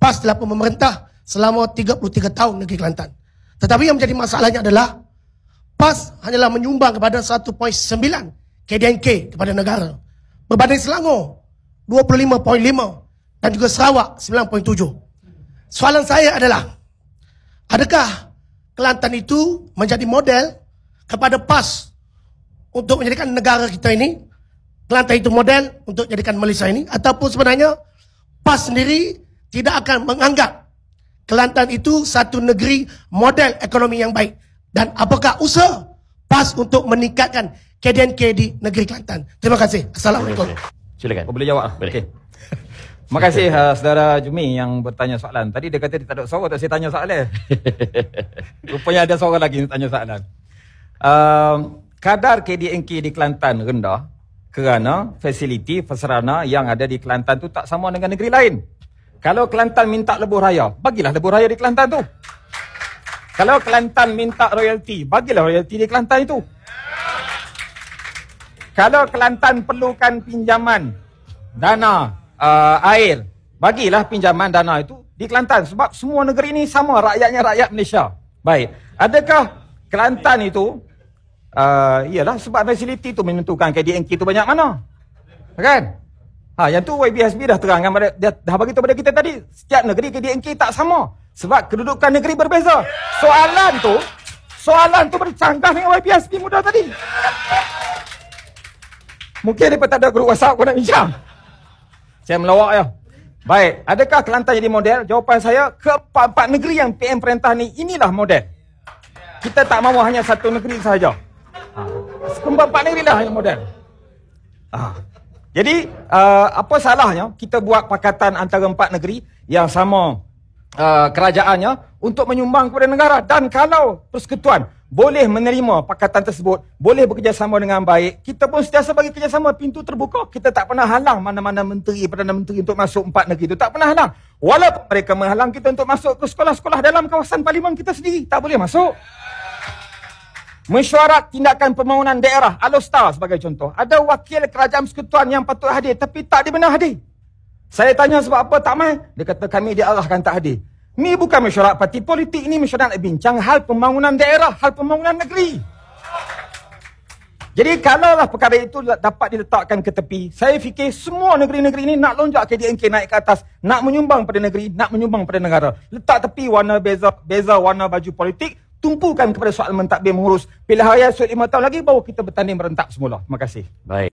PAS telah pemerintah selama 33 tahun negeri Kelantan. Tetapi yang menjadi masalahnya adalah PAS hanyalah menyumbang kepada 1.9 KDNK kepada negara. Berbanding Selangor 25.5 dan juga Sarawak 9.7. Soalan saya adalah adakah Kelantan itu menjadi model kepada PAS untuk menjadikan negara kita ini Kelantan itu model untuk jadikan Malaysia ini ataupun sebenarnya PAS sendiri tidak akan menganggap Kelantan itu satu negeri model ekonomi yang baik dan apakah usaha PAS untuk meningkatkan KDNK di negeri Kelantan. Terima kasih. Assalamualaikum. Silakan. Oh, boleh jawab ah. Okey. Terima kasih uh, saudara Jumi yang bertanya soalan. Tadi dia kata dia tak ada soal, tak saya tanya soalan. Rupanya ada soal lagi tanya soalan. Uh, kadar KDNK di Kelantan rendah kerana fasiliti peserana yang ada di Kelantan tu tak sama dengan negeri lain. Kalau Kelantan minta lebuh raya, bagilah lebuh raya di Kelantan tu. Kalau Kelantan minta royalti, bagilah royalti di Kelantan itu. Kalau Kelantan perlukan pinjaman dana uh, air, bagilah pinjaman dana itu di Kelantan. Sebab semua negeri ini sama, rakyatnya rakyat Malaysia. Baik, adakah Kelantan itu, uh, ialah sebab fasiliti itu menentukan KDNK itu banyak mana? Kan? Ha, yang tu YB dah terangkan pada, dah, dah bagi tahu pada kita tadi. Setiap negeri KDNK tak sama. Sebab kedudukan negeri berbeza. Soalan tu, soalan tu bercanggah dengan YB muda tadi. Mungkin mereka tak ada grup WhatsApp kau nak bincang. Saya melawak ya. Baik, adakah Kelantan jadi model? Jawapan saya, keempat-empat negeri yang PM perintah ni, inilah model. Kita tak mahu hanya satu negeri sahaja. Ha. Keempat-empat negeri lah yang model. Ha. Jadi uh, apa salahnya kita buat pakatan antara empat negeri yang sama uh, kerajaannya untuk menyumbang kepada negara dan kalau persekutuan boleh menerima pakatan tersebut boleh bekerjasama dengan baik kita pun sentiasa bagi kerjasama pintu terbuka kita tak pernah halang mana-mana menteri perdana menteri untuk masuk empat negeri itu tak pernah halang walaupun mereka menghalang kita untuk masuk ke sekolah-sekolah dalam kawasan parlimen kita sendiri tak boleh masuk mesyuarat tindakan pembangunan daerah Alostar sebagai contoh. Ada wakil kerajaan persekutuan yang patut hadir tapi tak dibenar hadir. Saya tanya sebab apa tak main? Dia kata kami diarahkan tak hadir. Ini bukan mesyuarat parti politik. Ini mesyuarat nak bincang hal pembangunan daerah, hal pembangunan negeri. Jadi kalaulah perkara itu dapat diletakkan ke tepi, saya fikir semua negeri-negeri ini nak lonjak ke DNK naik ke atas, nak menyumbang pada negeri, nak menyumbang pada negara. Letak tepi warna beza, beza warna baju politik, tumpukan kepada soal mentadbir mengurus pilihan raya lima tahun lagi baru kita bertanding merentak semula. Terima kasih. Baik.